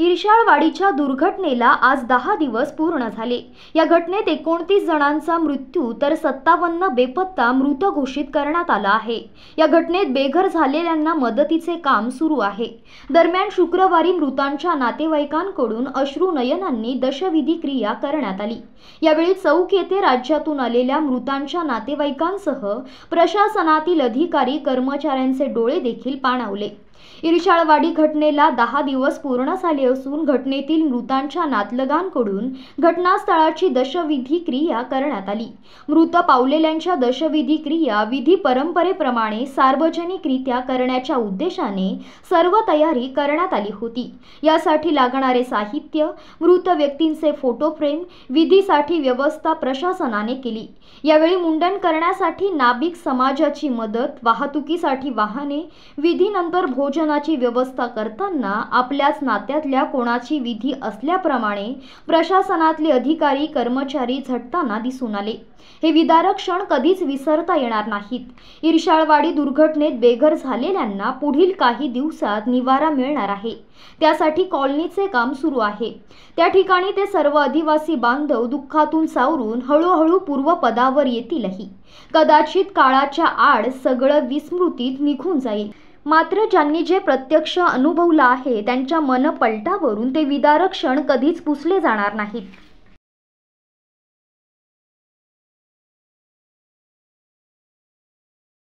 इरशाळवाडीच्या दुर्घटनेला आज दहा दिवस पूर्ण झाले या घटनेत एकोणतीस जणांचा मृत्यू तर सत्तावन्न बेपत्ता मृत घोषित करण्यात आला आहे या घटनेत बेघर झालेल्यांना मदतीचे काम सुरू आहे दरम्यान शुक्रवारी मृतांच्या नातेवाईकांकडून अश्रू नयनांनी दशविधी क्रिया करण्यात आली यावेळी चौक येथे राज्यातून आलेल्या मृतांच्या नातेवाईकांसह प्रशासनातील अधिकारी कर्मचाऱ्यांचे डोळे देखील पाणावले इरशाळवाडी घटनेला दहा दिवस पूर्ण झाले असून घटनेतील मृतांच्या नातलगांकडून घटनास्थळाची दशविधी क्रिया करण्यात आली मृत पावलेल्यांच्या दशविधी क्रिया विधी परंपरेप्रमाणे सार्वजनिकरित्या करण्याच्या उद्देशाने सर्व तयारी करण्यात आली होती यासाठी लागणारे साहित्य मृत व्यक्तींचे फोटो फ्रेम विधीसाठी व्यवस्था प्रशासनाने केली यावेळी मुंडन करण्यासाठी नाभिक समाजाची मदत वाहतुकीसाठी वाहने विधीनंतर भो भोजनाची व्यवस्था करताना आपल्याच नात्यातल्या कोणाची विधी असल्याप्रमाणे प्रशासनातले अधिकारी कर्मचारी झटताना दिसून आले हे विदारक क्षण कधीच विसरता येणार नाहीत ईर्षाळवाडी दुर्घटनेत बेघर झालेल्यांना पुढील काही दिवसात निवारा मिळणार आहे त्यासाठी कॉलनीचे काम सुरू आहे त्या ठिकाणी ते सर्व आदिवासी बांधव दुःखातून सावरून हळूहळू पूर्वपदावर येतीलही कदाचित काळाच्या आड सगळं विस्मृतीत निघून जाईल मात्र ज्यांनी जे प्रत्यक्ष अनुभवलं आहे त्यांच्या मनपलटावरून ते विदारक क्षण कधीच पुसले जाणार नाहीत